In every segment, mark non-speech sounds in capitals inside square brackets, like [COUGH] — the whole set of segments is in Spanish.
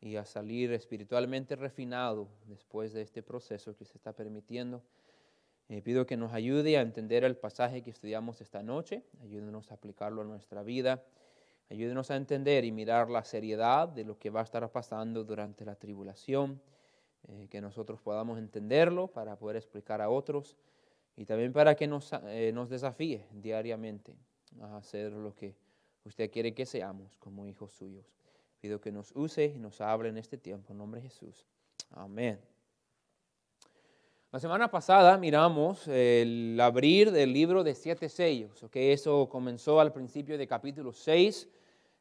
y a salir espiritualmente refinado después de este proceso que se está permitiendo. Eh, pido que nos ayude a entender el pasaje que estudiamos esta noche, ayúdenos a aplicarlo a nuestra vida, ayúdenos a entender y mirar la seriedad de lo que va a estar pasando durante la tribulación, eh, que nosotros podamos entenderlo para poder explicar a otros y también para que nos eh, desafíe diariamente a hacer lo que usted quiere que seamos como hijos suyos. Pido que nos use y nos hable en este tiempo. En nombre de Jesús. Amén. La semana pasada miramos el abrir del libro de siete sellos, que Eso comenzó al principio de capítulo 6.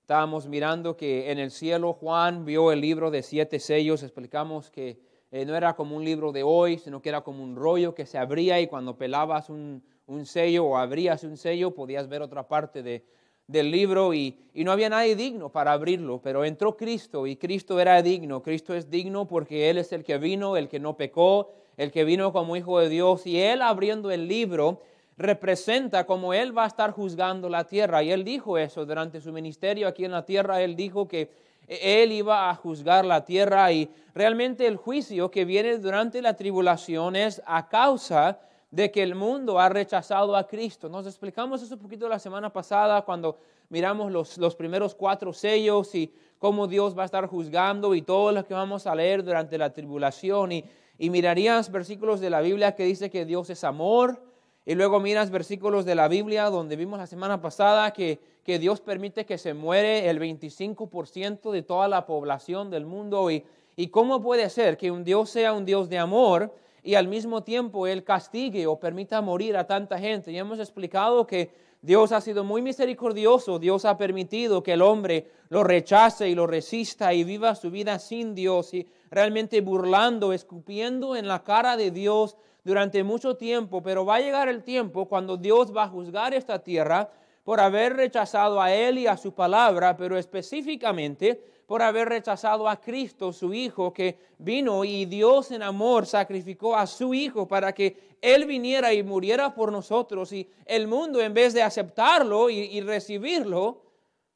Estábamos mirando que en el cielo Juan vio el libro de siete sellos, explicamos que eh, no era como un libro de hoy, sino que era como un rollo que se abría y cuando pelabas un, un sello o abrías un sello podías ver otra parte de, del libro y, no había nadie digno para abrirlo, pero entró Cristo y Cristo era digno. Cristo es digno porque Él es el que vino, el que no pecó, el que vino como hijo de Dios y Él abriendo el libro representa como Él va a estar juzgando la tierra. Y Él dijo eso durante su ministerio aquí en la tierra, Él dijo que Él iba a juzgar la tierra y realmente el juicio que viene durante la tribulación es a causa de que el mundo ha rechazado a Cristo. Nos explicamos eso un poquito la semana pasada cuando miramos los, primeros cuatro sellos y cómo Dios va a estar juzgando y todo lo que vamos a leer durante la tribulación. Y, y mirarías versículos de la Biblia que dice que Dios es amor. Y luego miras versículos de la Biblia donde vimos la semana pasada que, que Dios permite que se muere el 25% de toda la población del mundo. Y, ¿Y cómo puede ser que un Dios sea un Dios de amor? y al mismo tiempo Él castigue o permita morir a tanta gente. Y hemos explicado que Dios ha sido muy misericordioso, Dios ha permitido que el hombre lo rechace y lo resista y viva su vida sin Dios y realmente burlando, escupiendo en la cara de Dios durante mucho tiempo, pero va a llegar el tiempo cuando Dios va a juzgar esta tierra por haber rechazado a Él y a su palabra, pero específicamente por haber rechazado a Cristo, su Hijo, que vino y Dios en amor sacrificó a su Hijo para que Él viniera y muriera por nosotros. Y el mundo, en vez de aceptarlo y, recibirlo,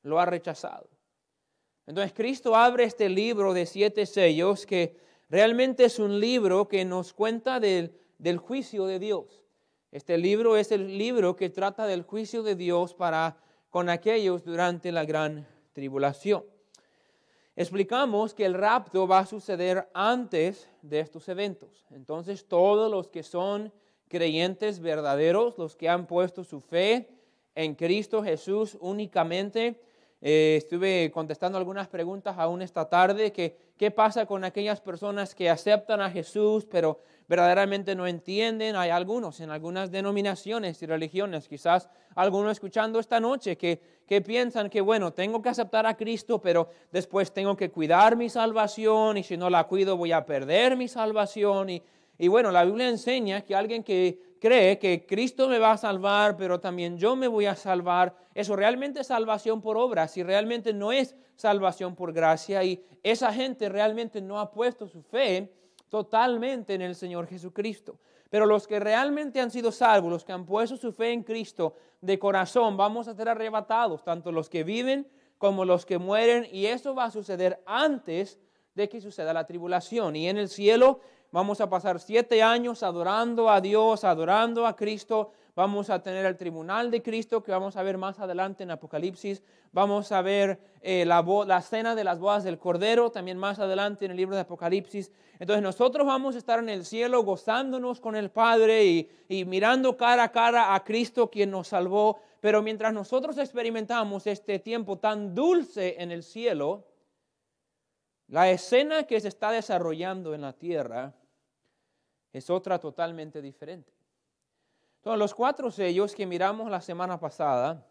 lo ha rechazado. Entonces Cristo abre este libro de siete sellos que realmente es un libro que nos cuenta del, del juicio de Dios. Este libro es el libro que trata del juicio de Dios para con aquellos durante la gran tribulación. Explicamos que el rapto va a suceder antes de estos eventos. Entonces todos los que son creyentes verdaderos, los que han puesto su fe en Cristo Jesús únicamente, eh, estuve contestando algunas preguntas aún esta tarde, que qué pasa con aquellas personas que aceptan a Jesús, pero verdaderamente no entienden. Hay algunos en algunas denominaciones y religiones, quizás algunos escuchando esta noche, que, que piensan que, bueno, tengo que aceptar a Cristo, pero después tengo que cuidar mi salvación y si no la cuido voy a perder mi salvación. y bueno, la Biblia enseña que alguien que cree que Cristo me va a salvar, pero también yo me voy a salvar, eso realmente es salvación por obras si realmente no es salvación por gracia. Y esa gente realmente no ha puesto su fe totalmente en el Señor Jesucristo. Pero los que realmente han sido salvos, los que han puesto su fe en Cristo de corazón, vamos a ser arrebatados, tanto los que viven como los que mueren, y eso va a suceder antes de que suceda la tribulación. Y en el cielo vamos a pasar siete años adorando a Dios, adorando a Cristo, vamos a tener el tribunal de Cristo que vamos a ver más adelante en Apocalipsis, vamos a ver eh, la, la, cena de las bodas del Cordero también más adelante en el libro de Apocalipsis. Entonces nosotros vamos a estar en el cielo gozándonos con el Padre y mirando cara a cara a Cristo quien nos salvó, pero mientras nosotros experimentamos este tiempo tan dulce en el cielo, la escena que se está desarrollando en la tierra es otra totalmente diferente. Entonces, los cuatro sellos que miramos la semana pasada,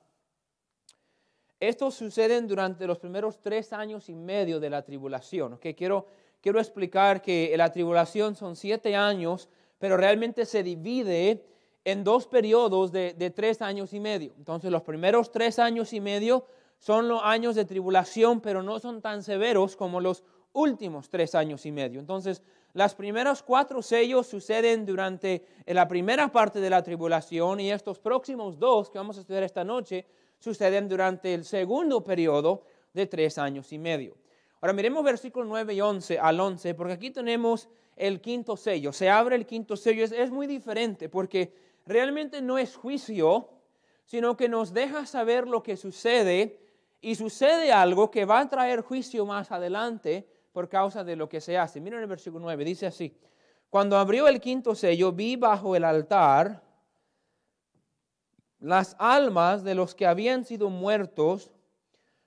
estos suceden durante los primeros tres años y medio de la tribulación. Que Quiero, quiero explicar que la tribulación son siete años, pero realmente se divide en dos periodos de, de tres años y medio. Entonces, los primeros tres años y medio son los años de tribulación, pero no son tan severos como los últimos tres años y medio. Entonces, las primeras cuatro sellos suceden durante la primera parte de la tribulación y estos próximos dos que vamos a estudiar esta noche suceden durante el segundo periodo de tres años y medio. Ahora miremos versículos 9 y 11 al 11, porque aquí tenemos el quinto sello. Se abre el quinto sello. es muy diferente porque realmente no es juicio, sino que nos deja saber lo que sucede y sucede algo que va a traer juicio más adelante por causa de lo que se hace. Miren el versículo 9, dice así, cuando abrió el quinto sello, vi bajo el altar las almas de los que habían sido muertos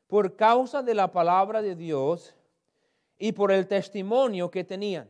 por causa de la palabra de Dios y por el testimonio que tenían.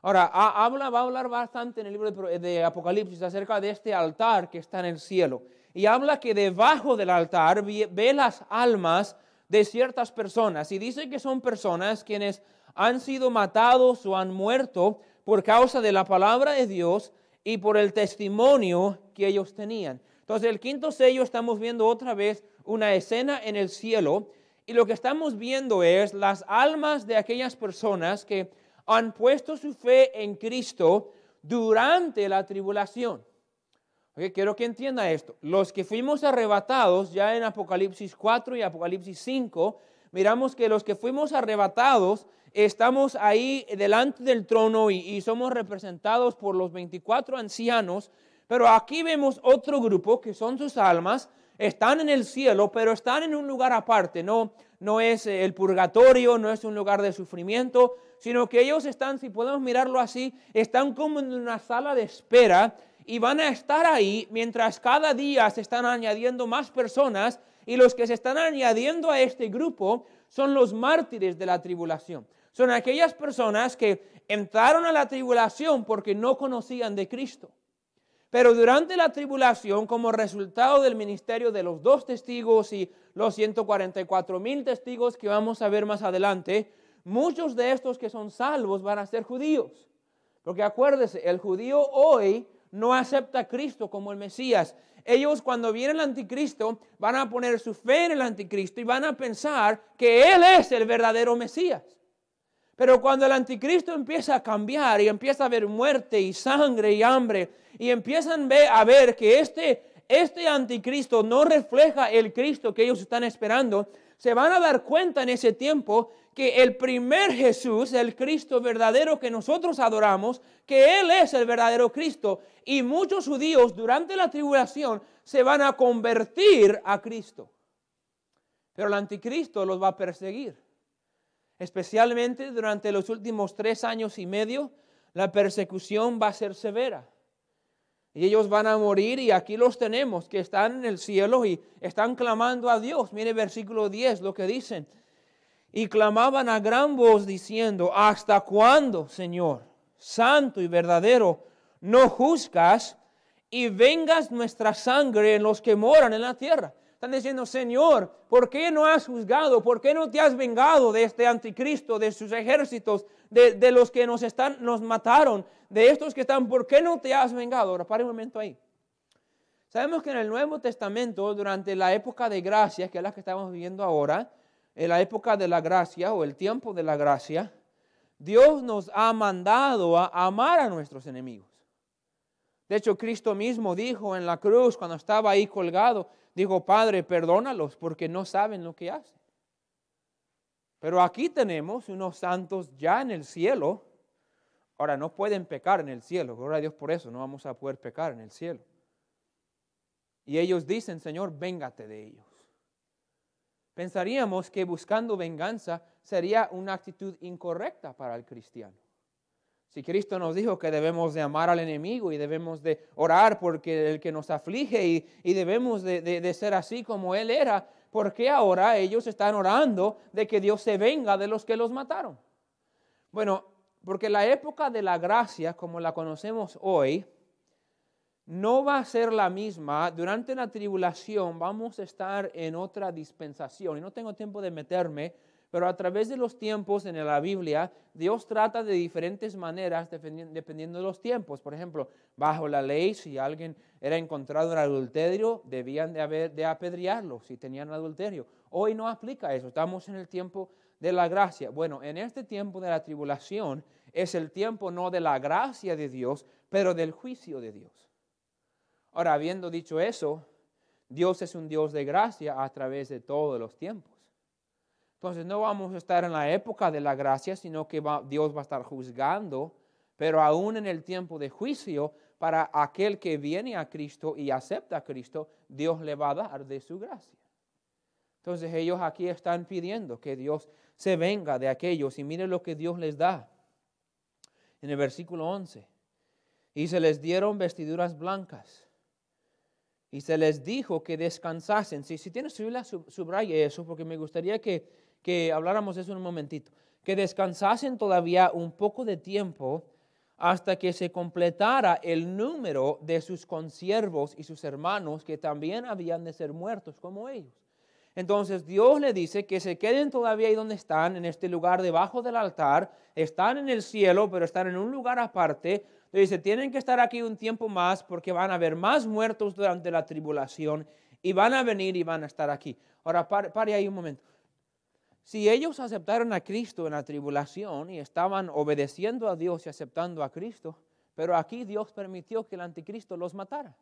Ahora, habla, va a hablar bastante en el libro de Apocalipsis acerca de este altar que está en el cielo. Y habla que debajo del altar ve las almas de ciertas personas. Y dice que son personas quienes han sido matados o han muerto por causa de la palabra de Dios y por el testimonio que ellos tenían. Entonces, el quinto sello estamos viendo otra vez una escena en el cielo y lo que estamos viendo es las almas de aquellas personas que han puesto su fe en Cristo durante la tribulación quiero que entienda esto. Los que fuimos arrebatados, ya en Apocalipsis 4 y Apocalipsis 5, miramos que los que fuimos arrebatados estamos ahí delante del trono y, somos representados por los 24 ancianos, pero aquí vemos otro grupo que son sus almas, están en el cielo, pero están en un lugar aparte, no, no es el purgatorio, no es un lugar de sufrimiento, sino que ellos están, si podemos mirarlo así, están como en una sala de espera y van a estar ahí mientras cada día se están añadiendo más personas y los que se están añadiendo a este grupo son los mártires de la tribulación. Son aquellas personas que entraron a la tribulación porque no conocían de Cristo. Pero durante la tribulación, como resultado del ministerio de los dos testigos y los 144 mil testigos que vamos a ver más adelante, muchos de estos que son salvos van a ser judíos. Porque acuérdese, el judío hoy no acepta a Cristo como el Mesías. Ellos cuando viene el anticristo van a poner su fe en el anticristo y van a pensar que Él es el verdadero Mesías. Pero cuando el anticristo empieza a cambiar y empieza a ver muerte y sangre y hambre y empiezan a ver que este, este anticristo no refleja el Cristo que ellos están esperando, se van a dar cuenta en ese tiempo que el primer Jesús, el Cristo verdadero que nosotros adoramos, que Él es el verdadero Cristo. Y muchos judíos durante la tribulación se van a convertir a Cristo. Pero el anticristo los va a perseguir. Especialmente durante los últimos tres años y medio, la persecución va a ser severa. Y ellos van a morir y aquí los tenemos que están en el cielo y están clamando a Dios. Mire versículo 10 lo que dicen y clamaban a gran voz diciendo, ¿hasta cuándo, Señor, santo y verdadero, no juzgas y vengas nuestra sangre en los que moran en la tierra? Están diciendo, Señor, ¿por qué no has juzgado? ¿Por qué no te has vengado de este anticristo, de sus ejércitos, de, los que nos, están, nos mataron, de estos que están? ¿Por qué no te has vengado? Ahora, para un momento ahí. Sabemos que en el Nuevo Testamento, durante la época de gracia, que es la que estamos viviendo ahora, en la época de la gracia o el tiempo de la gracia, Dios nos ha mandado a amar a nuestros enemigos. De hecho, Cristo mismo dijo en la cruz, cuando estaba ahí colgado, dijo, Padre, perdónalos porque no saben lo que hacen. Pero aquí tenemos unos santos ya en el cielo. Ahora, no pueden pecar en el cielo. Gloria a Dios por eso, no vamos a poder pecar en el cielo. Y ellos dicen, Señor, véngate de ellos pensaríamos que buscando venganza sería una actitud incorrecta para el cristiano. Si Cristo nos dijo que debemos de amar al enemigo y debemos de orar porque el que nos aflige y, debemos de, de ser así como Él era, ¿por qué ahora ellos están orando de que Dios se venga de los que los mataron? Bueno, porque la época de la gracia, como la conocemos hoy, no va a ser la misma. Durante la tribulación vamos a estar en otra dispensación. Y no tengo tiempo de meterme, pero a través de los tiempos en la Biblia, Dios trata de diferentes maneras dependiendo de los tiempos. Por ejemplo, bajo la ley, si alguien era encontrado en adulterio, debían de, haber, de apedrearlo si tenían adulterio. Hoy no aplica eso, estamos en el tiempo de la gracia. Bueno, en este tiempo de la tribulación es el tiempo no de la gracia de Dios, pero del juicio de Dios. Ahora, habiendo dicho eso, Dios es un Dios de gracia a través de todos los tiempos. Entonces no vamos a estar en la época de la gracia, sino que Dios va a estar juzgando, pero aún en el tiempo de juicio, para aquel que viene a Cristo y acepta a Cristo, Dios le va a dar de su gracia. Entonces ellos aquí están pidiendo que Dios se venga de aquellos y mire lo que Dios les da. En el versículo 11, y se les dieron vestiduras blancas y se les dijo que descansasen. Si, si tienes su Biblia, subraya eso, porque me gustaría que, que habláramos eso un momentito. Que descansasen todavía un poco de tiempo hasta que se completara el número de sus consiervos y sus hermanos que también habían de ser muertos como ellos. Entonces Dios le dice que se queden todavía ahí donde están, en este lugar debajo del altar, están en el cielo, pero están en un lugar aparte, Dice, tienen que estar aquí un tiempo más porque van a haber más muertos durante la tribulación y van a venir y van a estar aquí. Ahora, pare, pare ahí un momento. Si ellos aceptaron a Cristo en la tribulación y estaban obedeciendo a Dios y aceptando a Cristo, pero aquí Dios permitió que el anticristo los matara.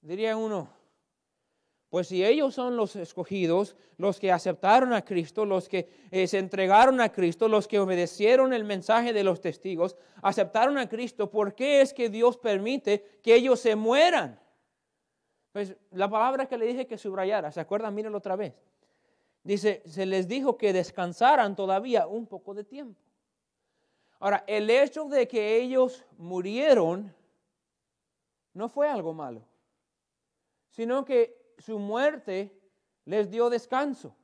Diría uno, pues si ellos son los escogidos, los que aceptaron a Cristo, los que eh, se entregaron a Cristo, los que obedecieron el mensaje de los testigos, aceptaron a Cristo, ¿por qué es que Dios permite que ellos se mueran? Pues la palabra que le dije que subrayara, ¿se acuerdan? Mírenlo otra vez. Dice, se les dijo que descansaran todavía un poco de tiempo. Ahora, el hecho de que ellos murieron no fue algo malo, sino que su muerte les dio descanso.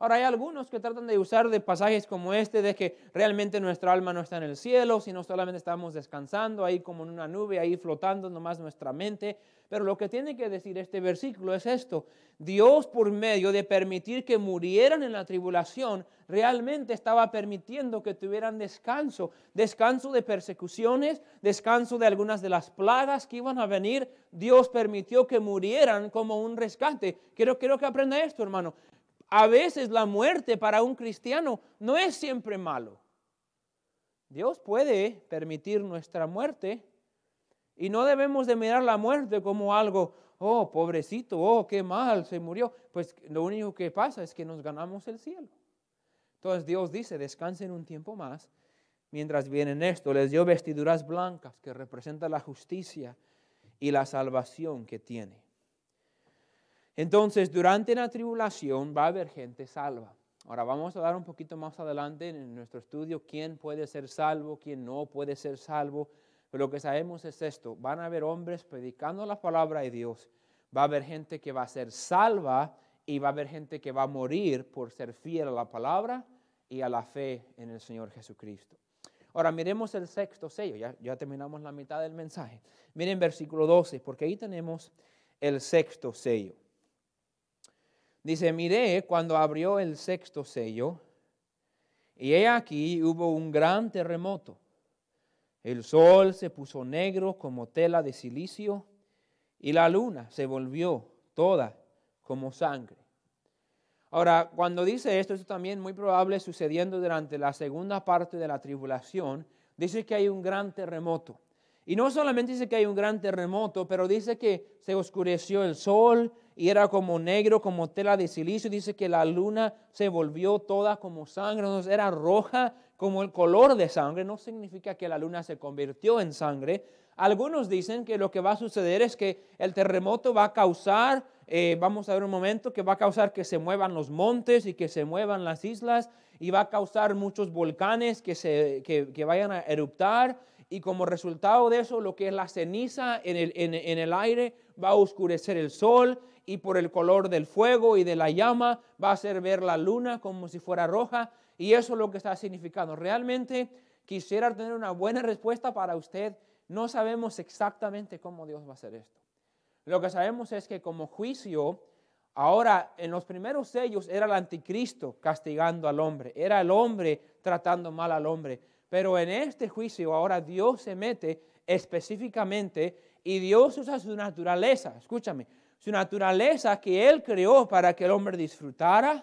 Ahora hay algunos que tratan de usar de pasajes como este de que realmente nuestra alma no está en el cielo, sino solamente estamos descansando ahí como en una nube, ahí flotando nomás nuestra mente. Pero lo que tiene que decir este versículo es esto. Dios por medio de permitir que murieran en la tribulación, realmente estaba permitiendo que tuvieran descanso, descanso de persecuciones, descanso de algunas de las plagas que iban a venir. Dios permitió que murieran como un rescate. Quiero, quiero que aprenda esto, hermano. A veces la muerte para un cristiano no es siempre malo. Dios puede permitir nuestra muerte y no debemos de mirar la muerte como algo, oh, pobrecito, oh, qué mal, se murió. Pues lo único que pasa es que nos ganamos el cielo. Entonces Dios dice, descansen un tiempo más. Mientras vienen esto, les dio vestiduras blancas que representan la justicia y la salvación que tiene. Entonces, durante la tribulación va a haber gente salva. Ahora vamos a dar un poquito más adelante en nuestro estudio quién puede ser salvo, quién no puede ser salvo. Pero lo que sabemos es esto, van a haber hombres predicando la palabra de Dios. Va a haber gente que va a ser salva y va a haber gente que va a morir por ser fiel a la palabra y a la fe en el Señor Jesucristo. Ahora miremos el sexto sello, ya, ya terminamos la mitad del mensaje. Miren versículo 12, porque ahí tenemos el sexto sello. Dice, miré cuando abrió el sexto sello, y he aquí hubo un gran terremoto. El sol se puso negro como tela de silicio, y la luna se volvió toda como sangre. Ahora, cuando dice esto, esto también muy probable sucediendo durante la segunda parte de la tribulación, dice que hay un gran terremoto. Y no solamente dice que hay un gran terremoto, pero dice que se oscureció el sol y era como negro, como tela de silicio. Dice que la luna se volvió toda como sangre, entonces era roja como el color de sangre. No significa que la luna se convirtió en sangre. Algunos dicen que lo que va a suceder es que el terremoto va a causar eh, vamos a ver un momento, que va a causar que se muevan los montes y que se muevan las islas y va a causar muchos volcanes que, se, vayan a eruptar y como resultado de eso lo que es la ceniza en el, en el aire va a oscurecer el sol y por el color del fuego y de la llama va a hacer ver la luna como si fuera roja y eso es lo que está significando. Realmente quisiera tener una buena respuesta para usted. No sabemos exactamente cómo Dios va a hacer esto. Lo que sabemos es que como juicio, ahora en los primeros sellos era el anticristo castigando al hombre, era el hombre tratando mal al hombre. Pero en este juicio ahora Dios se mete específicamente y Dios usa su naturaleza, escúchame, su naturaleza que Él creó para que el hombre disfrutara,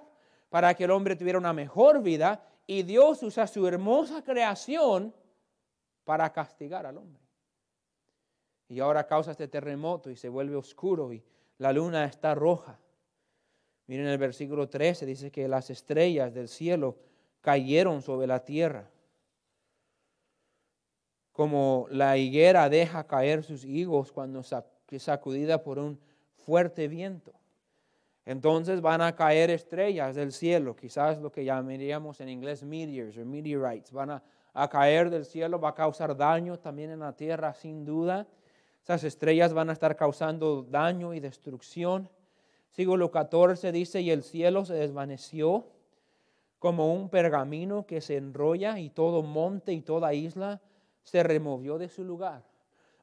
para que el hombre tuviera una mejor vida, y Dios usa su hermosa creación para castigar al hombre y ahora causa este terremoto y se vuelve oscuro y la luna está roja. Miren el versículo 13, dice que las estrellas del cielo cayeron sobre la tierra. Como la higuera deja caer sus higos cuando es sacudida por un fuerte viento. Entonces van a caer estrellas del cielo, quizás lo que llamaríamos en inglés meteors o meteorites. Van a caer del cielo, va a causar daño también en la tierra, sin duda. Esas estrellas van a estar causando daño y destrucción. Siglo 14 dice, y el cielo se desvaneció como un pergamino que se enrolla y todo monte y toda isla se removió de su lugar.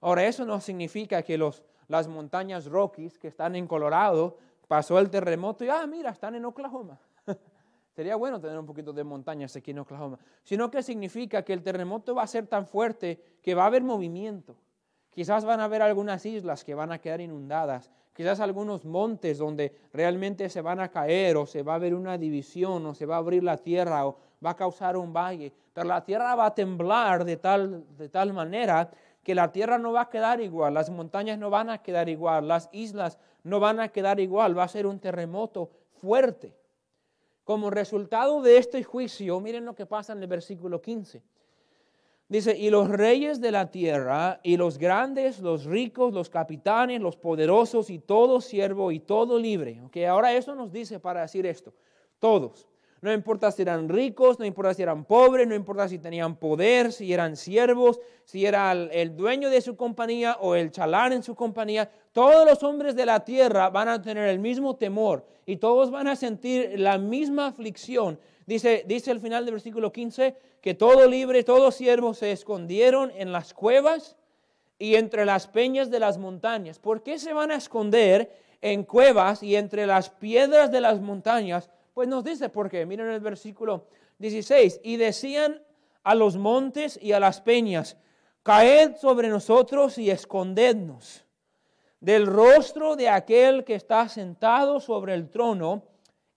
Ahora, eso no significa que los, las montañas Rockies que están en Colorado pasó el terremoto y, ah, mira, están en Oklahoma. [LAUGHS] Sería bueno tener un poquito de montañas aquí en Oklahoma. Sino que significa que el terremoto va a ser tan fuerte que va a haber movimiento. Quizás van a haber algunas islas que van a quedar inundadas, quizás algunos montes donde realmente se van a caer o se va a ver una división o se va a abrir la tierra o va a causar un valle, pero la tierra va a temblar de tal, de tal manera que la tierra no va a quedar igual, las montañas no van a quedar igual, las islas no van a quedar igual, va a ser un terremoto fuerte. Como resultado de este juicio, miren lo que pasa en el versículo 15. Dice, y los reyes de la tierra, y los grandes, los ricos, los capitanes, los poderosos, y todo siervo, y todo libre. Ok, ahora eso nos dice para decir esto. Todos. No importa si eran ricos, no importa si eran pobres, no importa si tenían poder, si eran siervos, si era el, dueño de su compañía o el chalán en su compañía. Todos los hombres de la tierra van a tener el mismo temor y todos van a sentir la misma aflicción Dice, dice al final del versículo 15 que todo libre, todo siervo se escondieron en las cuevas y entre las peñas de las montañas. ¿Por qué se van a esconder en cuevas y entre las piedras de las montañas? Pues nos dice por qué. Miren el versículo 16. Y decían a los montes y a las peñas, caed sobre nosotros y escondednos del rostro de aquel que está sentado sobre el trono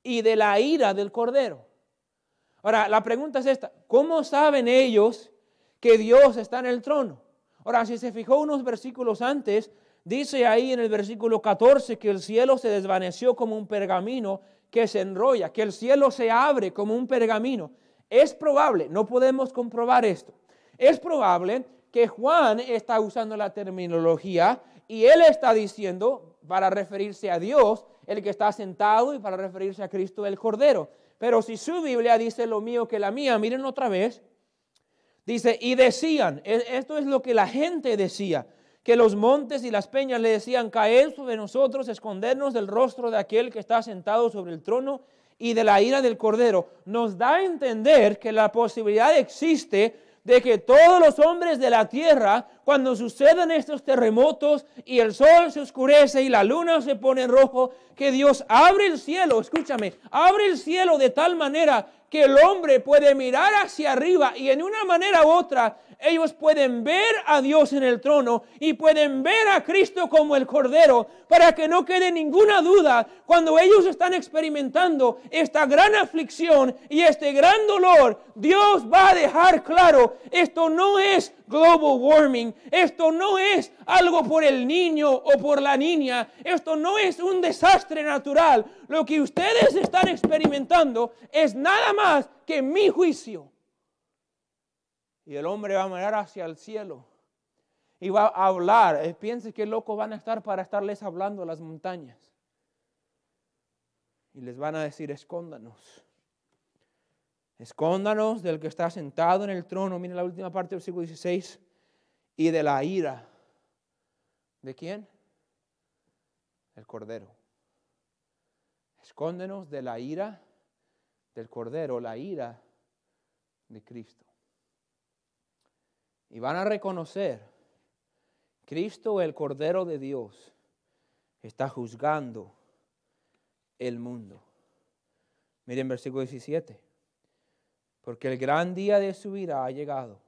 y de la ira del cordero. Ahora, la pregunta es esta, ¿cómo saben ellos que Dios está en el trono? Ahora, si se fijó unos versículos antes, dice ahí en el versículo 14 que el cielo se desvaneció como un pergamino que se enrolla, que el cielo se abre como un pergamino. Es probable, no podemos comprobar esto, es probable que Juan está usando la terminología y él está diciendo, para referirse a Dios, el que está sentado y para referirse a Cristo el Cordero. Pero si su Biblia dice lo mío que la mía, miren otra vez. Dice, y decían, e, esto es lo que la gente decía, que los montes y las peñas le decían, caer sobre nosotros, escondernos del rostro de aquel que está sentado sobre el trono y de la ira del cordero. Nos da a entender que la posibilidad existe de que todos los hombres de la tierra, cuando sucedan estos terremotos y el sol se oscurece y la luna se pone rojo, que Dios abre el cielo, escúchame, abre el cielo de tal manera que el hombre puede mirar hacia arriba y en una manera u otra ellos pueden ver a Dios en el trono y pueden ver a Cristo como el Cordero para que no quede ninguna duda cuando ellos están experimentando esta gran aflicción y este gran dolor. Dios va a dejar claro, esto no es global warming. Esto no es algo por el niño o por la niña. Esto no es un desastre natural. Lo que ustedes están experimentando es nada más que mi juicio. Y el hombre va a mirar hacia el cielo y va a hablar. Eh, piense qué locos van a estar para estarles hablando a las montañas. Y les van a decir, escóndanos. Escóndanos del que está sentado en el trono. Miren la última parte del versículo 16. Y de la ira. ¿De quién? El Cordero. Escóndenos de la ira del Cordero, la ira de Cristo. Y van a reconocer, Cristo el Cordero de Dios está juzgando el mundo. Miren versículo 17 porque el gran día de su ira ha llegado.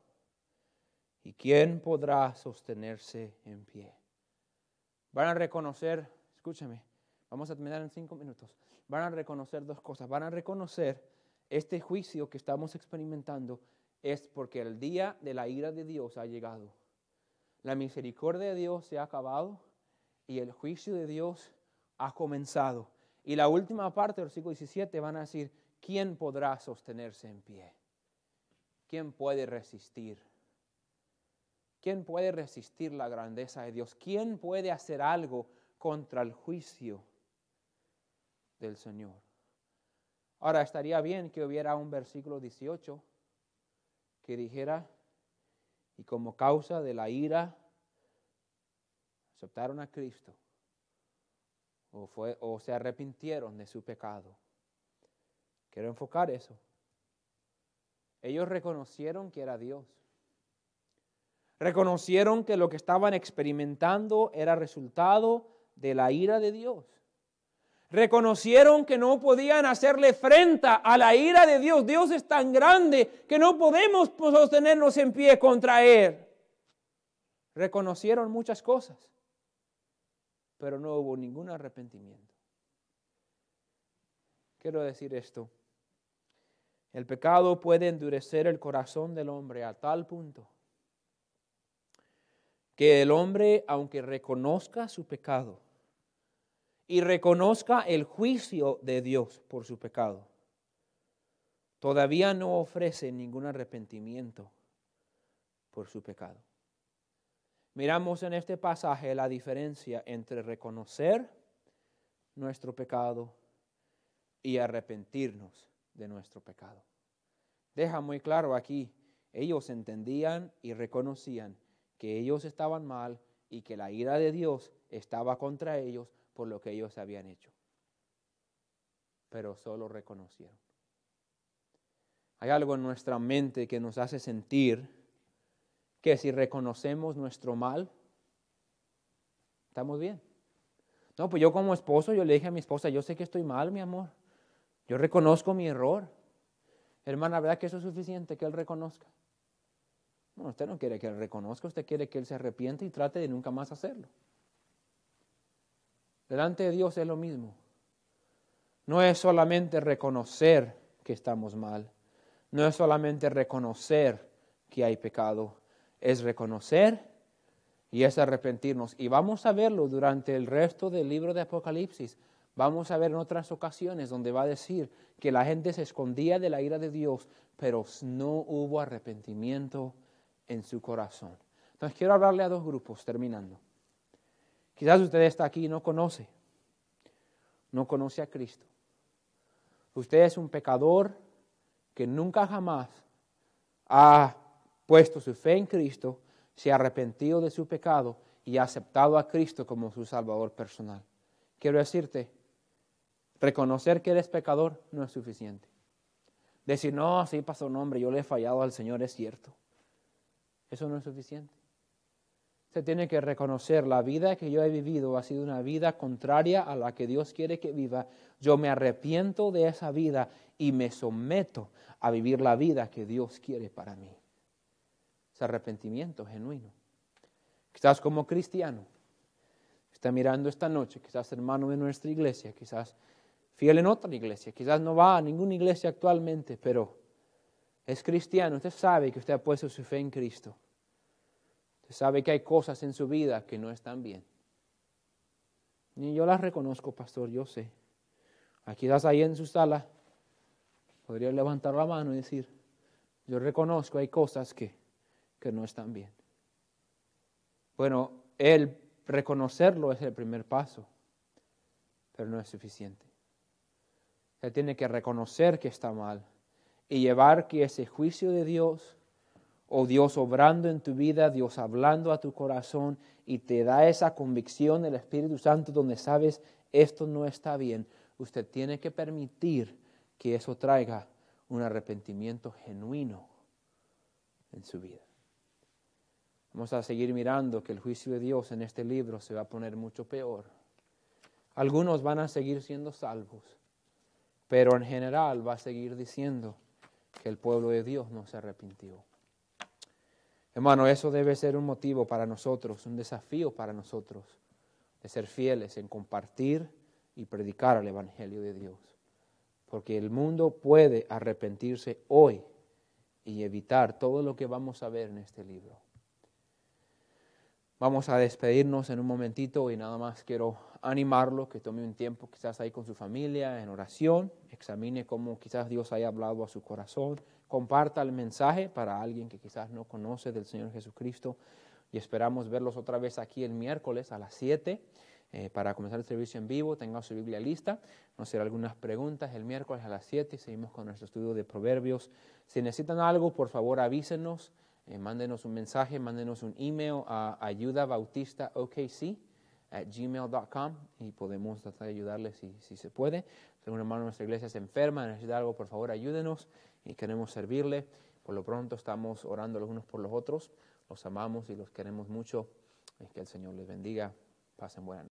¿Y quién podrá sostenerse en pie? Van a reconocer, escúchame, vamos a terminar en cinco minutos, van a reconocer dos cosas. Van a reconocer este juicio que estamos experimentando es porque el día de la ira de Dios ha llegado. La misericordia de Dios se ha acabado y el juicio de Dios ha comenzado. Y la última parte, del versículo 17, van a decir, ¿quién podrá sostenerse en pie? ¿Quién puede resistir? ¿Quién puede resistir la grandeza de Dios? ¿Quién puede hacer algo contra el juicio del Señor? Ahora, estaría bien que hubiera un versículo 18 que dijera, y como causa de la ira, aceptaron a Cristo o, fue, o se arrepintieron de su pecado Quiero enfocar eso. Ellos reconocieron que era Dios. Reconocieron que lo que estaban experimentando era resultado de la ira de Dios. Reconocieron que no podían hacerle frente a la ira de Dios. Dios es tan grande que no podemos sostenernos en pie contra Él. Reconocieron muchas cosas, pero no hubo ningún arrepentimiento. Quiero decir esto. El pecado puede endurecer el corazón del hombre a tal punto que el hombre, aunque reconozca su pecado y reconozca el juicio de Dios por su pecado, todavía no ofrece ningún arrepentimiento por su pecado. Miramos en este pasaje la diferencia entre reconocer nuestro pecado y arrepentirnos de nuestro pecado. Deja muy claro aquí, ellos entendían y reconocían que ellos estaban mal y que la ira de Dios estaba contra ellos por lo que ellos habían hecho. Pero solo reconocieron. Hay algo en nuestra mente que nos hace sentir que si reconocemos nuestro mal, estamos bien. No, pues yo como esposo, yo le dije a mi esposa, yo sé que estoy mal, mi amor. Yo reconozco mi error. Hermana, ¿verdad que eso es suficiente que Él reconozca? No, usted no quiere que Él reconozca, usted quiere que Él se arrepiente y trate de nunca más hacerlo. Delante de Dios es lo mismo. No es solamente reconocer que estamos mal, no es solamente reconocer que hay pecado, es reconocer y es arrepentirnos. Y vamos a verlo durante el resto del libro de Apocalipsis. Vamos a ver en otras ocasiones donde va a decir que la gente se escondía de la ira de Dios, pero no hubo arrepentimiento en su corazón. Entonces quiero hablarle a dos grupos, terminando. Quizás usted está aquí y no conoce, no conoce a Cristo. Usted es un pecador que nunca jamás ha puesto su fe en Cristo, se ha arrepentido de su pecado y ha aceptado a Cristo como su Salvador personal. Quiero decirte, Reconocer que eres pecador no es suficiente. Decir, no, sí pasó un hombre, yo le he fallado al Señor, es cierto. Eso no es suficiente. Se tiene que reconocer, la vida que yo he vivido ha sido una vida contraria a la que Dios quiere que viva. Yo me arrepiento de esa vida y me someto a vivir la vida que Dios quiere para mí. Es arrepentimiento genuino. Quizás como cristiano, está mirando esta noche, quizás hermano de nuestra iglesia, quizás fiel en otra iglesia, quizás no va a ninguna iglesia actualmente, pero es cristiano, usted sabe que usted ha puesto su fe en Cristo. Usted sabe que hay cosas en su vida que no están bien. Y yo las reconozco, pastor, yo sé. Aquí ah, ahí en su sala, podría levantar la mano y decir, yo reconozco, hay cosas que no están bien. Bueno, el reconocerlo es el primer paso, pero no es suficiente. Se tiene que reconocer que está mal y llevar que ese juicio de Dios o Dios obrando en tu vida, Dios hablando a tu corazón y te da esa convicción del Espíritu Santo donde sabes esto no está bien. Usted tiene que permitir que eso traiga un arrepentimiento genuino en su vida. Vamos a seguir mirando que el juicio de Dios en este libro se va a poner mucho peor. Algunos van a seguir siendo salvos, pero en general va a seguir diciendo que el pueblo de Dios no se arrepintió. Hermano, eso debe ser un motivo para nosotros, un desafío para nosotros, de ser fieles en compartir y predicar el Evangelio de Dios. Porque el mundo puede arrepentirse hoy y evitar todo lo que vamos a ver en este libro. Vamos a despedirnos en un momentito y nada más quiero animarlo, que tome un tiempo quizás ahí con su familia, en oración, examine cómo quizás Dios haya hablado a su corazón, comparta el mensaje para alguien que quizás no conoce del Señor Jesucristo y esperamos verlos otra vez aquí el miércoles a las 7 eh, para comenzar el servicio en vivo. Tenga su Biblia lista, nos hará algunas preguntas el miércoles a las 7 y seguimos con nuestro estudio de Proverbios. Si necesitan algo, por favor avísenos. Eh, mándenos un mensaje, mándenos un email a ayudabautistaokc at gmail.com y podemos tratar de ayudarle si, se puede. Tengo una hermano nuestra iglesia se enferma, necesita algo, por favor ayúdenos y queremos servirle. Por lo pronto estamos orando los unos por los otros. Los amamos y los queremos mucho. que el Señor les bendiga. Pasen buena